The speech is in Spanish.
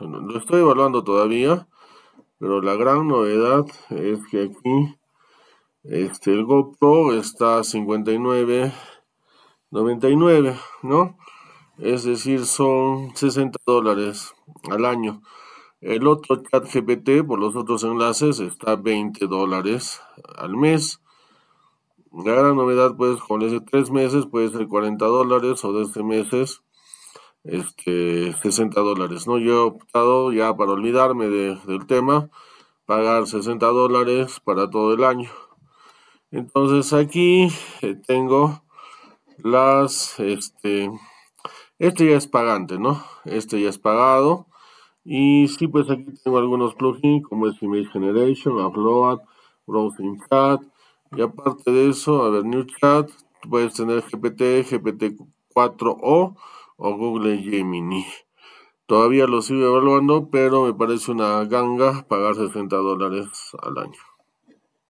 Lo estoy evaluando todavía, pero la gran novedad es que aquí este, el GoPro está a 59.99, ¿no? Es decir, son 60 dólares al año. El otro chat GPT por los otros enlaces está 20 dólares al mes. La gran novedad, pues, con ese tres meses puede ser 40 dólares o 12 meses este, 60 dólares. ¿no? Yo he optado ya para olvidarme de, del tema, pagar 60 dólares para todo el año. Entonces aquí eh, tengo las, este, este ya es pagante, ¿no? Este ya es pagado. Y sí, pues aquí tengo algunos plugins como es Image Generation, Upload, Browsing Chat. Y aparte de eso, a ver, New Chat, puedes tener GPT, GPT4O o Google Gemini. Todavía lo sigo evaluando, pero me parece una ganga pagar 60 dólares al año.